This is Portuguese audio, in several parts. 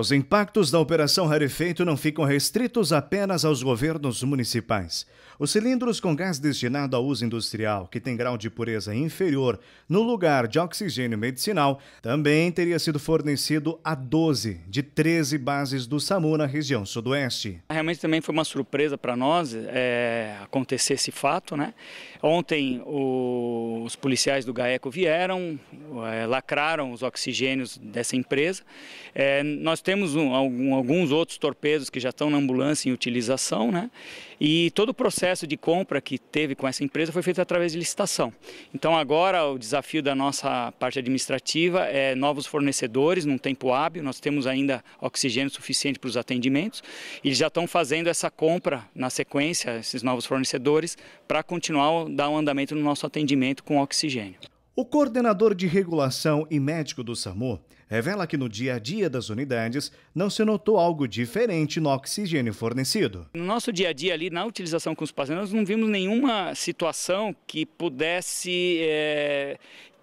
Os impactos da Operação Rarefeito não ficam restritos apenas aos governos municipais. Os cilindros com gás destinado ao uso industrial, que tem grau de pureza inferior no lugar de oxigênio medicinal, também teria sido fornecido a 12 de 13 bases do SAMU na região sudoeste. Realmente também foi uma surpresa para nós é, acontecer esse fato. Né? Ontem o, os policiais do GAECO vieram, é, lacraram os oxigênios dessa empresa. É, nós temos um, algum, alguns outros torpedos que já estão na ambulância em utilização, né? E todo o processo de compra que teve com essa empresa foi feito através de licitação. Então agora o desafio da nossa parte administrativa é novos fornecedores num tempo hábil. Nós temos ainda oxigênio suficiente para os atendimentos. Eles já estão fazendo essa compra na sequência, esses novos fornecedores, para continuar dar um andamento no nosso atendimento com oxigênio. O coordenador de regulação e médico do SAMU revela que no dia a dia das unidades não se notou algo diferente no oxigênio fornecido. No nosso dia a dia ali, na utilização com os pacientes, nós não vimos nenhuma situação que pudesse é,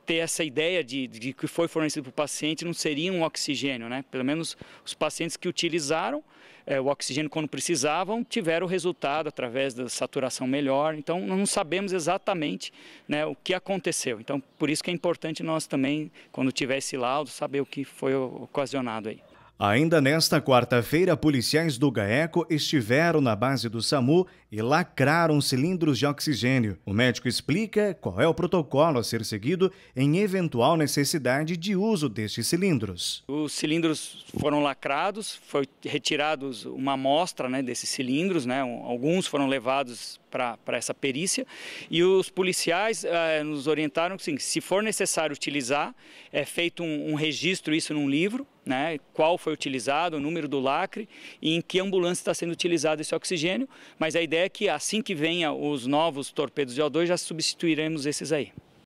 ter essa ideia de, de que foi fornecido para o paciente não seria um oxigênio, né? Pelo menos os pacientes que utilizaram é, o oxigênio quando precisavam, tiveram o resultado através da saturação melhor. Então, não sabemos exatamente né, o que aconteceu. Então, por isso que é importante nós também, quando tiver esse laudo, saber o que foi ocasionado aí. Ainda nesta quarta-feira, policiais do GAECO estiveram na base do SAMU e lacraram cilindros de oxigênio. O médico explica qual é o protocolo a ser seguido em eventual necessidade de uso destes cilindros. Os cilindros foram lacrados, foi retirada uma amostra né, desses cilindros, né, alguns foram levados para essa perícia. E os policiais eh, nos orientaram que, sim, se for necessário utilizar, é feito um, um registro isso num livro né, qual foi utilizado, o número do lacre e em que ambulância está sendo utilizado esse oxigênio. Mas a ideia é que assim que venha os novos torpedos de O2, já substituiremos esses aí.